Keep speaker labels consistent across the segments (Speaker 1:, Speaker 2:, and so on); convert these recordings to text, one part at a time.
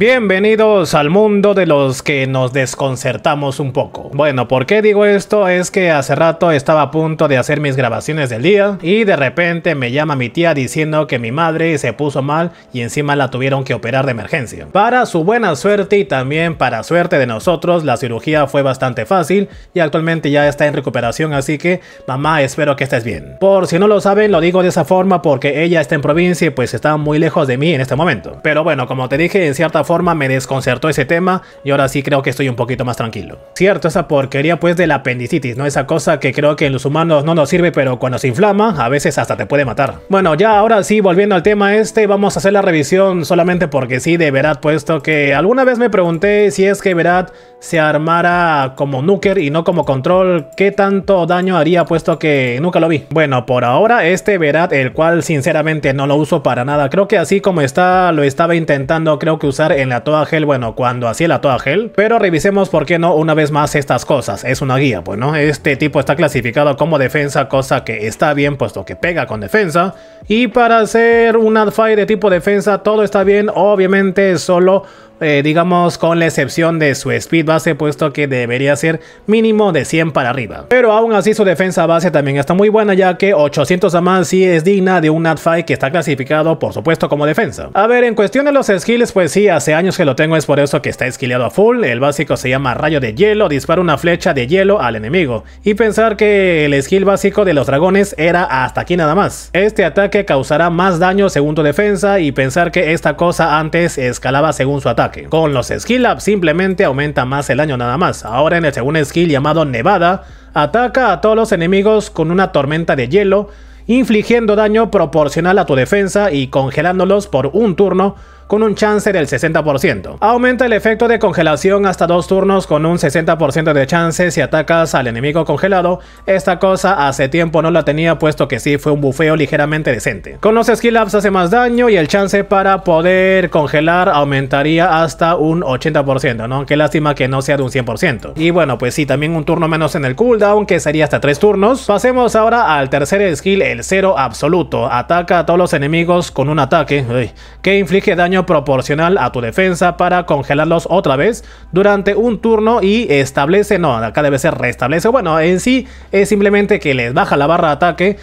Speaker 1: Bienvenidos al mundo de los que nos desconcertamos un poco. Bueno, ¿por qué digo esto? Es que hace rato estaba a punto de hacer mis grabaciones del día y de repente me llama mi tía diciendo que mi madre se puso mal y encima la tuvieron que operar de emergencia. Para su buena suerte y también para suerte de nosotros, la cirugía fue bastante fácil y actualmente ya está en recuperación, así que mamá, espero que estés bien. Por si no lo saben, lo digo de esa forma porque ella está en provincia y pues está muy lejos de mí en este momento. Pero bueno, como te dije, en cierta forma me desconcertó ese tema y ahora sí creo que estoy un poquito más tranquilo. Cierto, esa porquería pues del apendicitis, ¿no? Esa cosa que creo que en los humanos no nos sirve, pero cuando se inflama, a veces hasta te puede matar. Bueno, ya ahora sí, volviendo al tema este, vamos a hacer la revisión solamente porque sí, de verdad, puesto que alguna vez me pregunté si es que verdad se armara como Nuker y no como Control, ¿qué tanto daño haría puesto que nunca lo vi? Bueno, por ahora este verdad el cual sinceramente no lo uso para nada, creo que así como está, lo estaba intentando creo que usar en la Toa Gel, bueno, cuando hacía la Toa Gel. Pero revisemos por qué no una vez más estas cosas. Es una guía, pues, ¿no? Este tipo está clasificado como defensa, cosa que está bien puesto que pega con defensa. Y para hacer un fight de tipo defensa, todo está bien. Obviamente, solo eh, digamos con la excepción de su speed base puesto que debería ser mínimo de 100 para arriba. Pero aún así su defensa base también está muy buena ya que 800 a más sí es digna de un nat que está clasificado por supuesto como defensa. A ver, en cuestión de los skills pues sí, hace años que lo tengo es por eso que está esquileado a full, el básico se llama rayo de hielo, dispara una flecha de hielo al enemigo y pensar que el skill básico de los dragones era hasta aquí nada más. Este ataque causará más daño según tu defensa y pensar que esta cosa antes escalaba según su ataque. Con los skill ups simplemente aumenta más el daño nada más. Ahora en el segundo skill llamado Nevada, ataca a todos los enemigos con una tormenta de hielo, infligiendo daño proporcional a tu defensa y congelándolos por un turno con un chance del 60%. Aumenta el efecto de congelación hasta dos turnos con un 60% de chance si atacas al enemigo congelado. Esta cosa hace tiempo no la tenía puesto que sí fue un bufeo ligeramente decente. Con los skill ups hace más daño y el chance para poder congelar aumentaría hasta un 80%, ¿no? Qué lástima que no sea de un 100%. Y bueno, pues sí, también un turno menos en el cooldown que sería hasta tres turnos. Pasemos ahora al tercer skill, el cero absoluto. Ataca a todos los enemigos con un ataque que inflige daño proporcional a tu defensa para congelarlos otra vez durante un turno y establece, no, acá debe ser restablece, bueno, en sí es simplemente que les baja la barra de ataque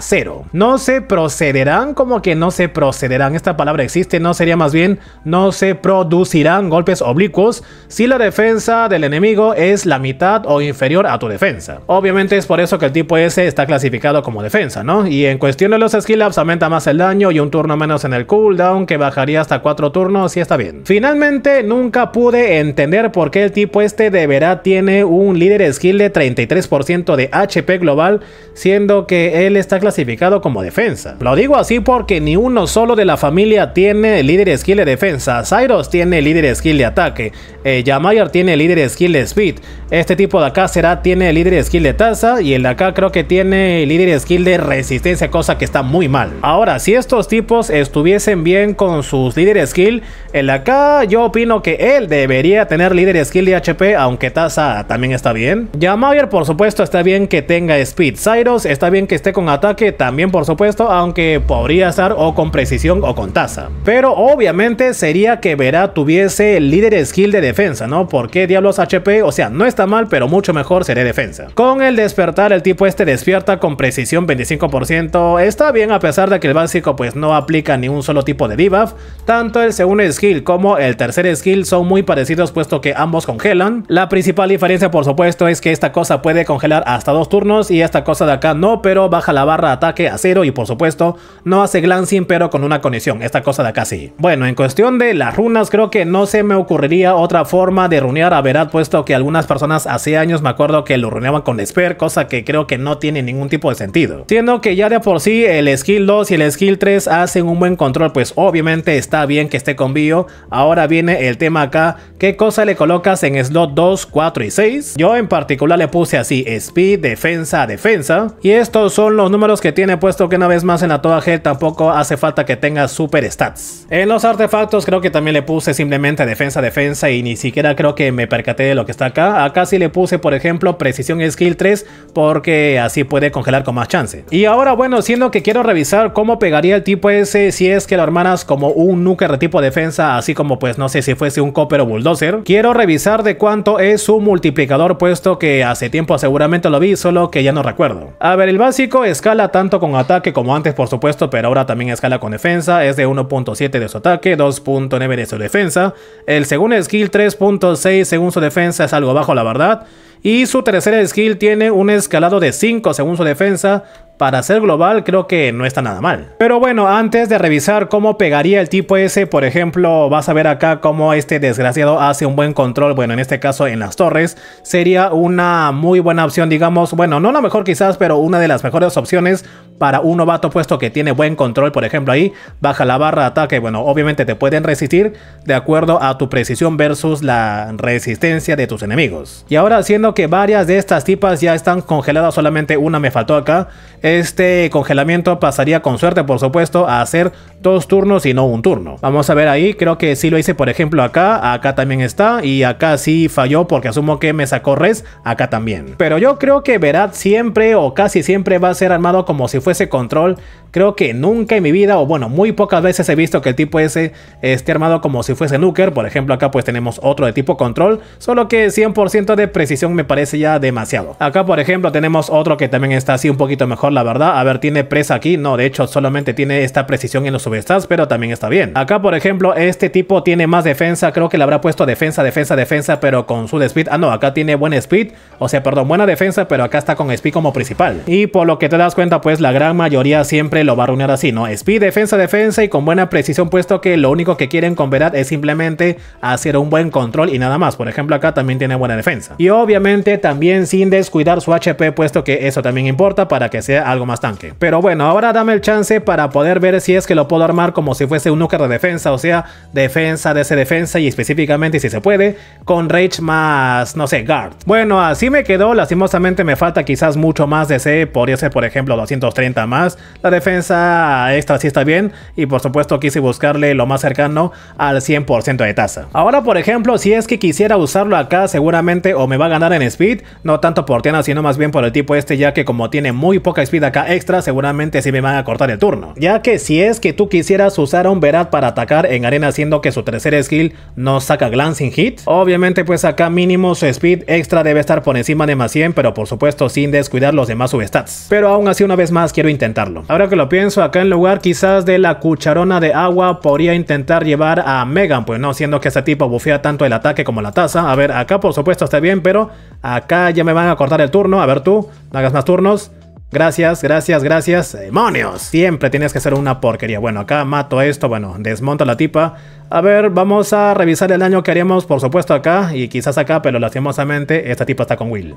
Speaker 1: cero. No se procederán, como que no se procederán, esta palabra existe, no sería más bien no se producirán golpes oblicuos si la defensa del enemigo es la mitad o inferior a tu defensa. Obviamente es por eso que el tipo S está clasificado como defensa, ¿no? Y en cuestión de los skill ups aumenta más el daño y un turno menos en el cooldown que bajaría hasta 4 turnos y está bien. Finalmente nunca pude entender por qué el tipo este deberá verdad tiene un líder skill de 33% de HP global siendo que él está clasificado como defensa. Lo digo así porque ni uno solo de la familia tiene líder skill de defensa. Cyrus tiene líder skill de ataque. Eh, tiene líder skill de speed. Este tipo de acá será tiene líder skill de tasa y el de acá creo que tiene líder skill de resistencia, cosa que está muy mal. Ahora, si estos tipos estuviesen bien con sus líder skill, el de acá yo opino que él debería tener líder skill de HP, aunque tasa también está bien. Yamayer por supuesto está bien que tenga speed. Cyrus está bien que esté con Ataque también por supuesto, aunque podría estar o con precisión o con tasa. Pero obviamente sería que Verá tuviese el líder skill de defensa, ¿no? Porque diablos HP? O sea, no está mal, pero mucho mejor seré defensa. Con el despertar, el tipo este despierta con precisión 25%. Está bien a pesar de que el básico pues no aplica ni un solo tipo de debuff. Tanto el segundo skill como el tercer skill son muy parecidos puesto que ambos congelan. La principal diferencia por supuesto es que esta cosa puede congelar hasta dos turnos y esta cosa de acá no, pero baja la barra ataque a cero y por supuesto no hace glancing pero con una conexión, esta cosa de acá sí. Bueno, en cuestión de las runas creo que no se me ocurriría otra forma de runear a Verad puesto que algunas personas hace años me acuerdo que lo runeaban con Esper, cosa que creo que no tiene ningún tipo de sentido. Siendo que ya de por sí el skill 2 y el skill 3 hacen un buen control, pues obviamente está bien que esté con bio. Ahora viene el tema acá, ¿qué cosa le colocas en slot 2, 4 y 6? Yo en particular le puse así, speed, defensa, defensa. Y estos son los números que tiene, puesto que una vez más en la Toa G tampoco hace falta que tenga super stats. En los artefactos creo que también le puse simplemente defensa, defensa y ni siquiera creo que me percaté de lo que está acá. Acá sí le puse, por ejemplo, precisión skill 3 porque así puede congelar con más chance. Y ahora, bueno, siendo que quiero revisar cómo pegaría el tipo ese si es que lo hermanas como un nuker tipo defensa, así como pues no sé si fuese un copper o bulldozer, quiero revisar de cuánto es su multiplicador puesto que hace tiempo seguramente lo vi, solo que ya no recuerdo. A ver, el básico es escala tanto con ataque como antes por supuesto, pero ahora también escala con defensa, es de 1.7 de su ataque, 2.9 de su defensa. El segundo skill 3.6 según su defensa es algo bajo la verdad. Y su tercera skill tiene un escalado de 5 según su defensa. Para ser global creo que no está nada mal. Pero bueno, antes de revisar cómo pegaría el tipo ese por ejemplo, vas a ver acá cómo este desgraciado hace un buen control, bueno, en este caso en las torres, sería una muy buena opción, digamos, bueno, no la mejor quizás, pero una de las mejores opciones para un novato puesto que tiene buen control, por ejemplo ahí, baja la barra de ataque, bueno, obviamente te pueden resistir de acuerdo a tu precisión versus la resistencia de tus enemigos. Y ahora siendo que varias de estas tipas ya están congeladas, solamente una me faltó acá. Este congelamiento pasaría con suerte, por supuesto, a hacer dos turnos y no un turno. Vamos a ver ahí, creo que sí lo hice, por ejemplo, acá, acá también está, y acá sí falló porque asumo que me sacó res, acá también. Pero yo creo que Verad siempre o casi siempre va a ser armado como si fuese control. Creo que nunca en mi vida, o bueno, muy pocas veces he visto que el tipo ese esté armado como si fuese Nuker. Por ejemplo, acá pues tenemos otro de tipo control, solo que 100% de precisión me parece ya demasiado. Acá, por ejemplo, tenemos otro que también está así un poquito mejor, la verdad. A ver, tiene presa aquí. No, de hecho, solamente tiene esta precisión en los substats, pero también está bien. Acá, por ejemplo, este tipo tiene más defensa. Creo que le habrá puesto defensa, defensa, defensa, pero con su speed. Ah, no, acá tiene buen speed. O sea, perdón, buena defensa, pero acá está con speed como principal. Y por lo que te das cuenta, pues la gran mayoría siempre lo va a reunir así, ¿no? Speed, defensa, defensa y con buena precisión, puesto que lo único que quieren con Verat es simplemente hacer un buen control y nada más. Por ejemplo, acá también tiene buena defensa. Y obviamente también sin descuidar su HP puesto que eso también importa para que sea algo más tanque. Pero bueno, ahora dame el chance para poder ver si es que lo puedo armar como si fuese un nuker de defensa, o sea, defensa, de ese defensa y específicamente si se puede, con Rage más, no sé, Guard. Bueno, así me quedó, lastimosamente me falta quizás mucho más De ese podría ser por ejemplo 230 más. La defensa Esta sí está bien y por supuesto quise buscarle lo más cercano al 100% de tasa. Ahora por ejemplo, si es que quisiera usarlo acá seguramente o me va a ganar en speed, no tanto por Tiana, sino más bien por el tipo este, ya que como tiene muy poca speed acá extra, seguramente sí me van a cortar el turno. Ya que si es que tú quisieras usar a un Verat para atacar en arena, siendo que su tercer skill no saca Glancing Hit, obviamente pues acá mínimo su speed extra debe estar por encima de más 100, pero por supuesto sin descuidar los demás substats. Pero aún así una vez más quiero intentarlo. Ahora que lo pienso, acá en lugar quizás de la cucharona de agua, podría intentar llevar a Megan, pues no, siendo que ese tipo bufea tanto el ataque como la tasa. A ver, acá por supuesto está bien, pero Acá ya me van a cortar el turno. A ver tú, no hagas más turnos. Gracias, gracias, gracias. Eh, ¡Demonios! Siempre tienes que hacer una porquería. Bueno, acá mato esto. Bueno, desmonto la tipa. A ver, vamos a revisar el daño que haríamos, por supuesto, acá. Y quizás acá, pero lastimosamente, esta tipa está con Will.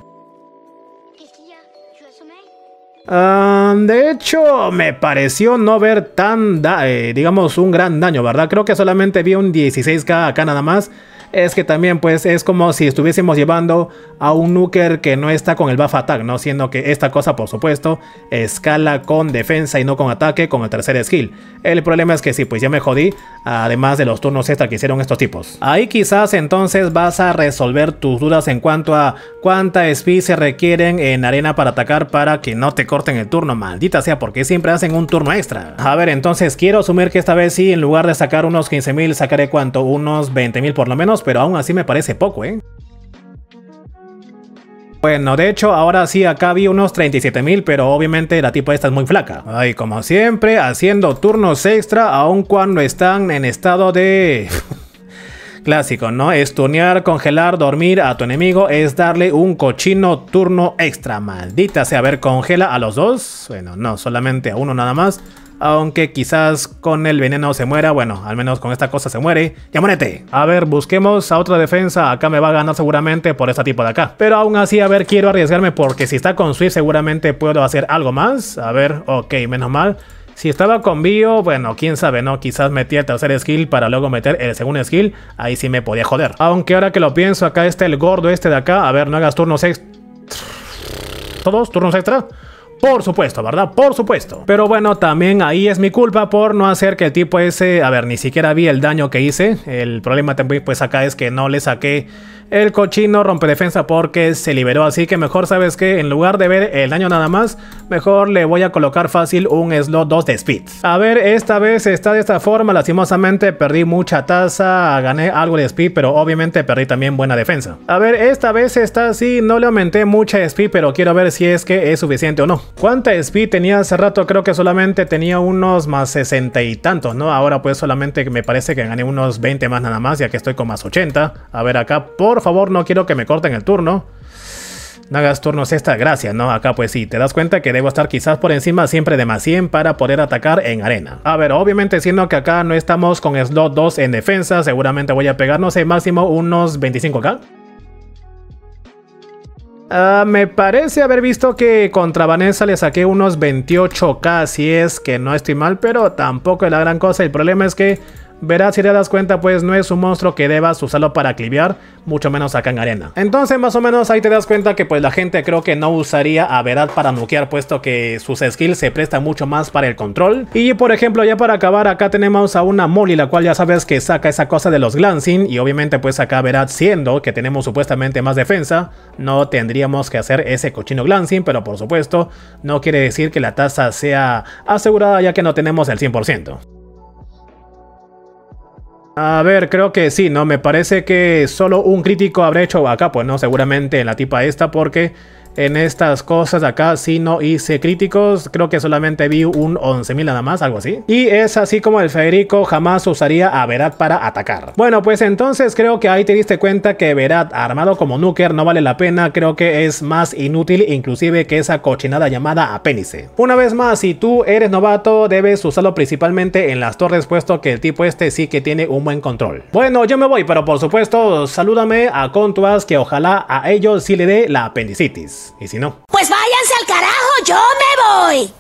Speaker 1: Ah, de hecho, me pareció no ver tan, eh, digamos, un gran daño, ¿verdad? Creo que solamente vi un 16k acá nada más es que también pues es como si estuviésemos llevando a un Nuker que no está con el buff attack, ¿no? Siendo que esta cosa, por supuesto, escala con defensa y no con ataque con el tercer skill. El problema es que sí, pues ya me jodí, además de los turnos extra que hicieron estos tipos. Ahí quizás entonces vas a resolver tus dudas en cuanto a cuánta speed se requieren en arena para atacar para que no te corten el turno, maldita sea, porque siempre hacen un turno extra. A ver, entonces quiero asumir que esta vez sí, en lugar de sacar unos 15.000, sacaré cuánto, unos 20.000 por lo menos pero aún así me parece poco, ¿eh? Bueno, de hecho, ahora sí, acá vi unos 37.000. pero obviamente la tipa esta es muy flaca. Ay, como siempre, haciendo turnos extra, aun cuando están en estado de... Clásico, ¿no? Estunear, congelar, dormir a tu enemigo es darle un cochino turno extra. Maldita sea, a ver, congela a los dos. Bueno, no, solamente a uno nada más. Aunque quizás con el veneno se muera, bueno, al menos con esta cosa se muere. ¡Ya muérete! A ver, busquemos a otra defensa. Acá me va a ganar seguramente por este tipo de acá. Pero aún así, a ver, quiero arriesgarme porque si está con Swift seguramente puedo hacer algo más. A ver, ok, menos mal. Si estaba con Bio, bueno, quién sabe, ¿no? Quizás metía el tercer skill para luego meter el segundo skill. Ahí sí me podía joder. Aunque ahora que lo pienso, acá está el gordo este de acá. A ver, no hagas turnos extra. ¿Todos? ¿Turnos extra? Por supuesto, ¿verdad? Por supuesto. Pero bueno, también ahí es mi culpa por no hacer que el tipo ese... A ver, ni siquiera vi el daño que hice. El problema también pues acá es que no le saqué el cochino rompe defensa porque se liberó. Así que mejor sabes que en lugar de ver el daño nada más, mejor le voy a colocar fácil un slot 2 de speed. A ver, esta vez está de esta forma. Lastimosamente perdí mucha Taza, gané algo de speed, pero obviamente perdí también buena defensa. A ver, esta vez está así. No le aumenté mucha speed, pero quiero ver si es que es suficiente o no. ¿Cuánta speed tenía hace rato? Creo que solamente tenía unos más 60 y tantos, ¿no? Ahora pues solamente me parece que gané unos 20 más nada más, ya que estoy con más 80. A ver acá, por por favor, no quiero que me corten el turno. No hagas turnos esta, gracias, ¿no? Acá pues sí, te das cuenta que debo estar quizás por encima siempre de más 100 para poder atacar en arena. A ver, obviamente siendo que acá no estamos con slot 2 en defensa, seguramente voy a pegarnos en máximo unos 25k. Ah, me parece haber visto que contra Vanessa le saqué unos 28k, si es que no estoy mal, pero tampoco es la gran cosa. El problema es que Verás si te das cuenta, pues no es un monstruo que debas usarlo para cliviar mucho menos acá en arena. Entonces más o menos ahí te das cuenta que pues la gente creo que no usaría a Verad para nukear, puesto que sus skills se prestan mucho más para el control. Y por ejemplo, ya para acabar, acá tenemos a una Molly, la cual ya sabes que saca esa cosa de los glancing, y obviamente pues acá Verad, siendo que tenemos supuestamente más defensa, no tendríamos que hacer ese cochino glancing, pero por supuesto no quiere decir que la tasa sea asegurada ya que no tenemos el 100%. A ver, creo que sí, ¿no? Me parece que solo un crítico habrá hecho acá, pues no, seguramente la tipa esta, porque en estas cosas acá Si no hice críticos, creo que solamente vi un 11.000 nada más, algo así. Y es así como el Federico jamás usaría a Verat para atacar. Bueno, pues entonces creo que ahí te diste cuenta que Verat armado como Nuker no vale la pena, creo que es más inútil inclusive que esa cochinada llamada Apénice. Una vez más, si tú eres novato debes usarlo principalmente en las torres puesto que el tipo este sí que tiene un buen control. Bueno, yo me voy, pero por supuesto salúdame a Contuas que ojalá a ellos sí le dé la apendicitis. Pues, y si no... Pues váyanse al carajo, yo me voy.